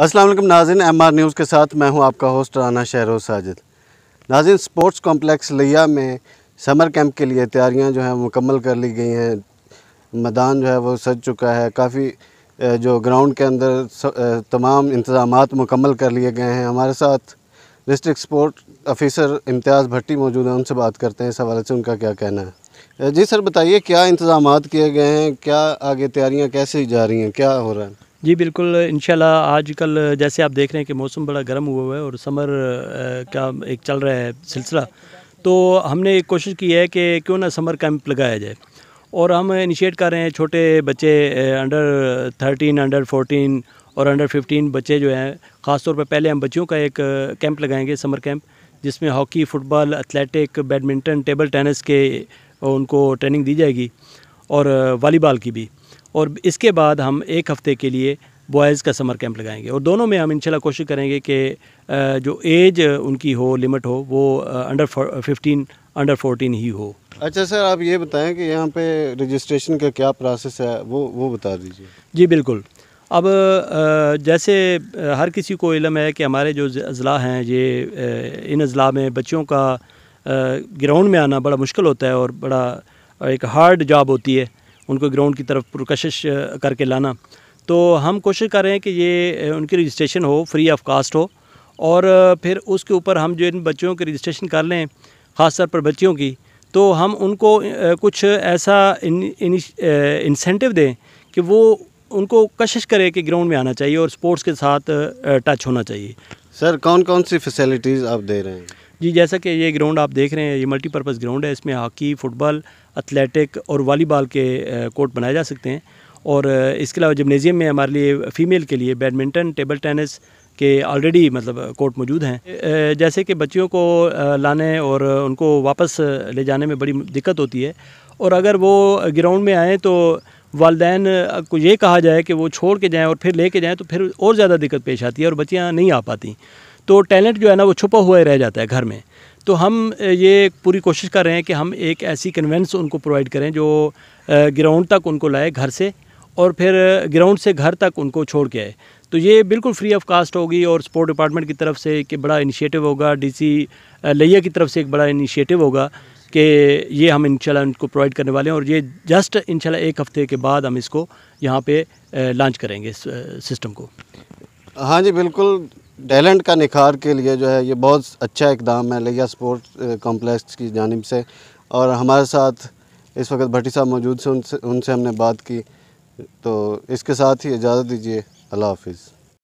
Aslam Nazin M R news के साथ मैं हूं आपका होस्ट राना शहरो साजिद नाजिन स्पोर्ट्स कॉम्प्लेक्स लिया में समर कैंप के लिए तैयारियां जो हैं मुकम्मल कर ली गई हैं मैदान जो है वो सज चुका है काफ़ी जो ग्राउंड के अंदर तमाम इंतजाम मुकम्मल कर लिए गए हैं हमारे साथ district sport officer Imtiaz Bhatti मौजूद हैं उनसे बात करते हैं इस हवाले से उनका क्या कहना है जी सर बताइए क्या इंतजाम किए गए हैं क्या आगे तैयारियाँ कैसे जा रही हैं क्या हो रहा है जी बिल्कुल इन आजकल जैसे आप देख रहे हैं कि मौसम बड़ा गर्म हुआ हुआ है और समर का एक चल रहा है सिलसिला तो हमने एक कोशिश की है कि क्यों ना समर कैंप लगाया जाए और हम इनिशिएट कर रहे हैं छोटे बच्चे अंडर थर्टीन अंडर फोटीन और अंडर फिफ्टीन बच्चे जो हैं ख़ासतौर पर पहले हम बच्चों का एक कैंप लगाएंगे समर कैंप जिसमें hockey football athletic badminton table tennis के उनको ट्रेनिंग दी जाएगी और वॉलीबॉल की भी और इसके बाद हम एक हफ़्ते के लिए बॉयज़ का समर कैंप लगाएंगे और दोनों में हम इंशाल्लाह कोशिश करेंगे कि जो एज उनकी हो लिमिट हो वो अंडर फिफ्टीन अंडर फोर्टीन ही हो अच्छा सर आप ये बताएं कि यहाँ पे रजिस्ट्रेशन का क्या प्रोसेस है वो वो बता दीजिए जी बिल्कुल अब जैसे हर किसी को इलम है कि हमारे जो अजला हैं ये इन अजला में बच्चों का ग्राउंड में आना बड़ा मुश्किल होता है और बड़ा एक हार्ड जॉब होती है उनको ग्राउंड की तरफ पुरकशिश करके लाना तो हम कोशिश कर रहे हैं कि ये उनकी रजिस्ट्रेशन हो फ्री ऑफ कास्ट हो और फिर उसके ऊपर हम जो इन बच्चों की रजिस्ट्रेशन कर लें ख़ास तौर पर बच्चियों की तो हम उनको कुछ ऐसा इंसेंटिव दें कि वो उनको कशिश करें कि ग्राउंड में आना चाहिए और स्पोर्ट्स के साथ टच होना चाहिए सर कौन कौन सी फैसिलिटीज़ आप दे रहे हैं जी जैसा कि ये ग्राउंड आप देख रहे हैं ये मल्टीपर्पज़ ग्राउंड है इसमें हॉकी फुटबॉल एथलेटिक और वॉलीबॉल के कोर्ट बनाए जा सकते हैं और इसके अलावा जिमनेज़ियम में हमारे लिए फ़ीमेल के लिए बैडमिंटन टेबल टेनिस के ऑलरेडी मतलब कोर्ट मौजूद हैं जैसे कि बच्चियों को लाने और उनको वापस ले जाने में बड़ी दिक्कत होती है और अगर वो ग्राउंड में आएँ तो वालदेन को ये कहा जाए कि वो छोड़ के जाएँ और फिर ले कर जाएँ तो फिर और ज़्यादा दिक्कत पेश आती है और बच्चियाँ नहीं आ पाती तो टैलेंट जो है ना वो छुपा हुआ ही रह जाता है घर में तो हम ये पूरी कोशिश कर रहे हैं कि हम एक ऐसी कन्वेंस उनको प्रोवाइड करें जो ग्राउंड तक उनको लाए घर से और फिर ग्राउंड से घर तक उनको छोड़ के आए तो ये बिल्कुल फ्री ऑफ कास्ट होगी और स्पोर्ट डिपार्टमेंट की तरफ से एक बड़ा इनिशिएटिव होगा डीसी लैया की तरफ से एक बड़ा इनिशिएटिव होगा कि ये हम इंशाल्लाह इनको प्रोवाइड करने वाले हैं और ये जस्ट इंशाल्लाह एक हफ़्ते के बाद हम इसको यहाँ पे लॉन्च करेंगे इस सिस्टम को हाँ जी बिल्कुल टैलेंट का निखार के लिए जो है ये बहुत अच्छा इकदाम है लिया स्पोर्ट कॉम्प्लेक्स की जानब से और हमारे साथ इस वक्त भट्टी साहब मौजूद से उनसे उनसे हमने बात की तो इसके साथ ही इजाज़त दीजिए अल्लाह हाफिज़